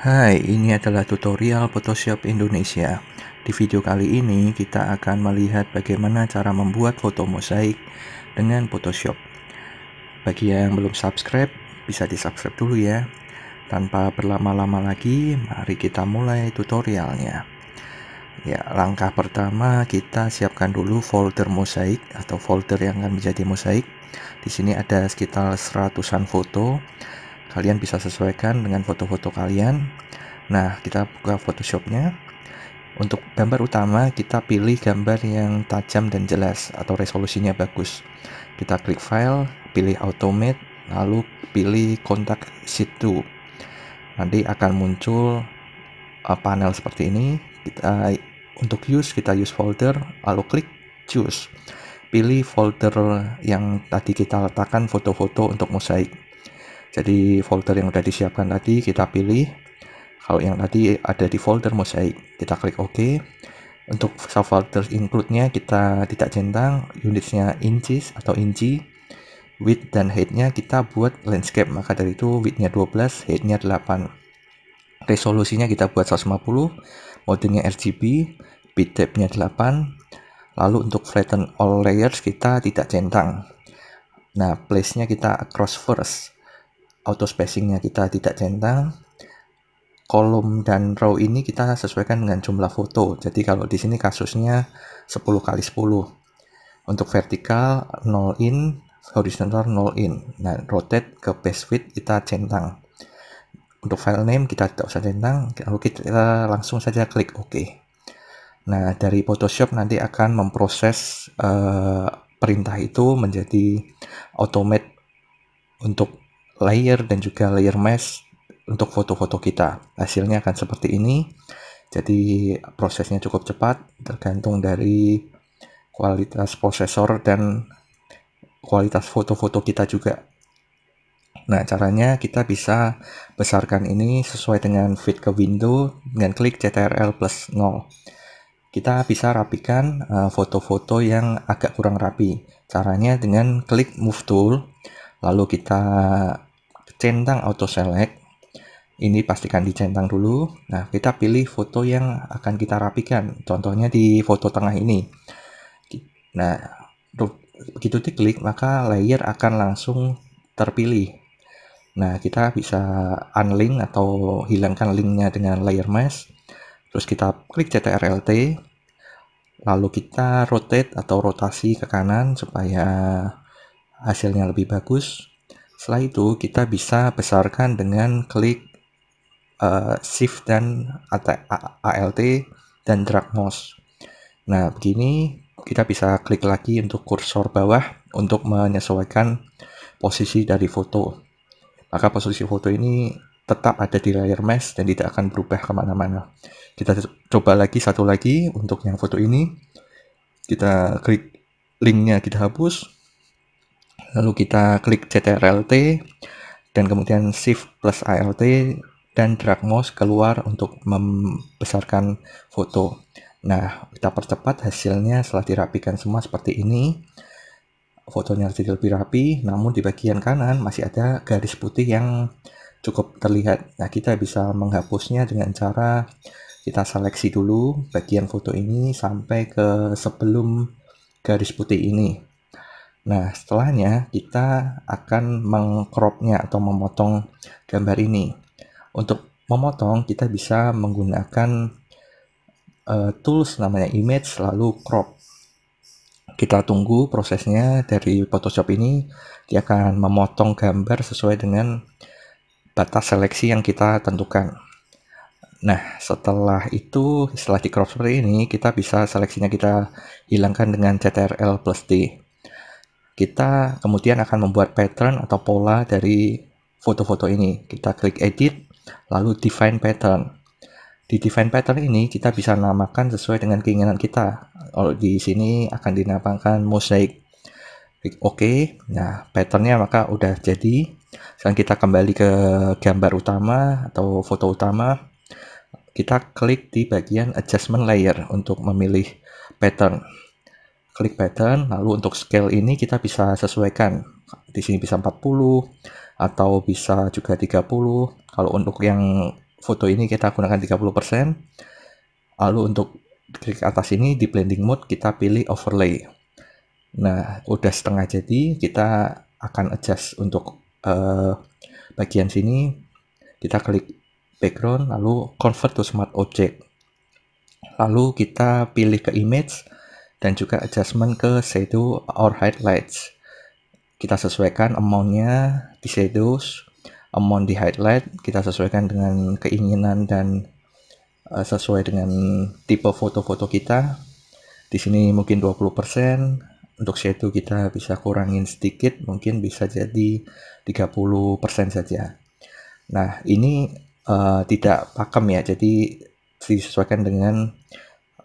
Hai, ini adalah tutorial Photoshop Indonesia. Di video kali ini kita akan melihat bagaimana cara membuat foto mosaik dengan Photoshop. Bagi yang belum subscribe, bisa di-subscribe dulu ya. Tanpa berlama-lama lagi, mari kita mulai tutorialnya. Ya, langkah pertama kita siapkan dulu folder mosaik atau folder yang akan menjadi mosaik. Di sini ada sekitar seratusan foto kalian bisa sesuaikan dengan foto-foto kalian nah kita buka photoshopnya untuk gambar utama kita pilih gambar yang tajam dan jelas atau resolusinya bagus kita klik file pilih automate lalu pilih kontak situ nanti akan muncul uh, panel seperti ini kita untuk use kita use folder lalu klik choose pilih folder yang tadi kita letakkan foto-foto untuk mosaik jadi folder yang sudah disiapkan tadi kita pilih kalau yang tadi ada di folder mosaic kita klik OK untuk subfolder include-nya kita tidak centang Unitnya inches atau inci width dan height-nya kita buat landscape maka dari itu width-nya 12 height-nya 8 resolusinya kita buat 150 nya RGB bit depth-nya 8 lalu untuk flatten all layers kita tidak centang nah place-nya kita across first auto spacingnya kita tidak centang kolom dan row ini kita sesuaikan dengan jumlah foto jadi kalau di sini kasusnya 10 kali 10 untuk vertikal 0 in horizontal 0 in nah rotate ke base width kita centang untuk file name kita tidak usah centang lalu kita langsung saja klik OK nah dari Photoshop nanti akan memproses uh, perintah itu menjadi automate untuk layer dan juga layer mesh untuk foto-foto kita. Hasilnya akan seperti ini. Jadi prosesnya cukup cepat tergantung dari kualitas prosesor dan kualitas foto-foto kita juga. Nah, caranya kita bisa besarkan ini sesuai dengan fit ke window dengan klik CTRL plus 0. Kita bisa rapikan eh, foto-foto yang agak kurang rapi. Caranya dengan klik move tool, lalu kita centang auto select ini pastikan dicentang dulu nah kita pilih foto yang akan kita rapikan contohnya di foto tengah ini nah begitu klik, maka layer akan langsung terpilih nah kita bisa unlink atau hilangkan linknya dengan layer mask terus kita klik CTRLT lalu kita rotate atau rotasi ke kanan supaya hasilnya lebih bagus setelah itu kita bisa besarkan dengan klik uh, Shift dan ALT dan drag mouse. Nah, begini kita bisa klik lagi untuk kursor bawah untuk menyesuaikan posisi dari foto. Maka posisi foto ini tetap ada di layer mesh dan tidak akan berubah kemana-mana. Kita coba lagi satu lagi untuk yang foto ini. Kita klik linknya kita hapus, lalu kita klik Ctrl T dan kemudian Shift plus ALT dan drag mouse keluar untuk membesarkan foto. Nah, kita percepat hasilnya setelah dirapikan semua seperti ini. Fotonya sudah lebih rapi, namun di bagian kanan masih ada garis putih yang cukup terlihat. Nah, kita bisa menghapusnya dengan cara kita seleksi dulu bagian foto ini sampai ke sebelum garis putih ini. Nah, setelahnya kita akan mengcropnya atau memotong gambar ini. Untuk memotong, kita bisa menggunakan uh, tools namanya image lalu crop. Kita tunggu prosesnya dari Photoshop ini, dia akan memotong gambar sesuai dengan batas seleksi yang kita tentukan. Nah, setelah itu, setelah di crop seperti ini, kita bisa seleksinya kita hilangkan dengan CTRL plus D kita kemudian akan membuat pattern atau pola dari foto-foto ini. Kita klik edit, lalu define pattern. Di define pattern ini kita bisa namakan sesuai dengan keinginan kita. Kalau di sini akan dinamakan mosaic. Klik OK. Nah, patternnya maka udah jadi. Sekarang kita kembali ke gambar utama atau foto utama. Kita klik di bagian adjustment layer untuk memilih pattern klik pattern, lalu untuk scale ini kita bisa sesuaikan. Di sini bisa 40, atau bisa juga 30. Kalau untuk yang foto ini kita gunakan 30%. Lalu untuk klik atas ini di blending mode kita pilih overlay. Nah, udah setengah jadi, kita akan adjust untuk uh, bagian sini. Kita klik background, lalu convert to smart object. Lalu kita pilih ke image, dan juga adjustment ke shadow or highlights kita sesuaikan amountnya di shadows amount di highlight kita sesuaikan dengan keinginan dan uh, sesuai dengan tipe foto-foto kita di sini mungkin 20% untuk shadow kita bisa kurangin sedikit mungkin bisa jadi 30% saja nah ini uh, tidak pakem ya jadi disesuaikan dengan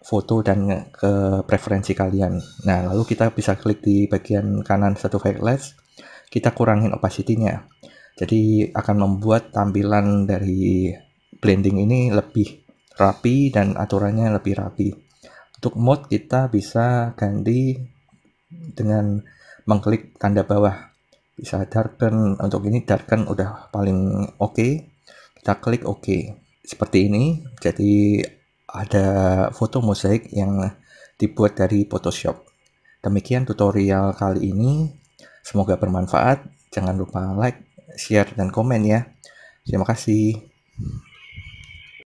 foto dan ke preferensi kalian. Nah, lalu kita bisa klik di bagian kanan satu highlights, kita kurangin opacity-nya. Jadi akan membuat tampilan dari blending ini lebih rapi dan aturannya lebih rapi. Untuk mode kita bisa ganti dengan mengklik tanda bawah. Bisa darken, untuk ini darken udah paling oke. Okay. Kita klik oke. Okay. Seperti ini, jadi ada foto mosaik yang dibuat dari Photoshop. Demikian tutorial kali ini. Semoga bermanfaat. Jangan lupa like, share, dan komen ya. Terima kasih.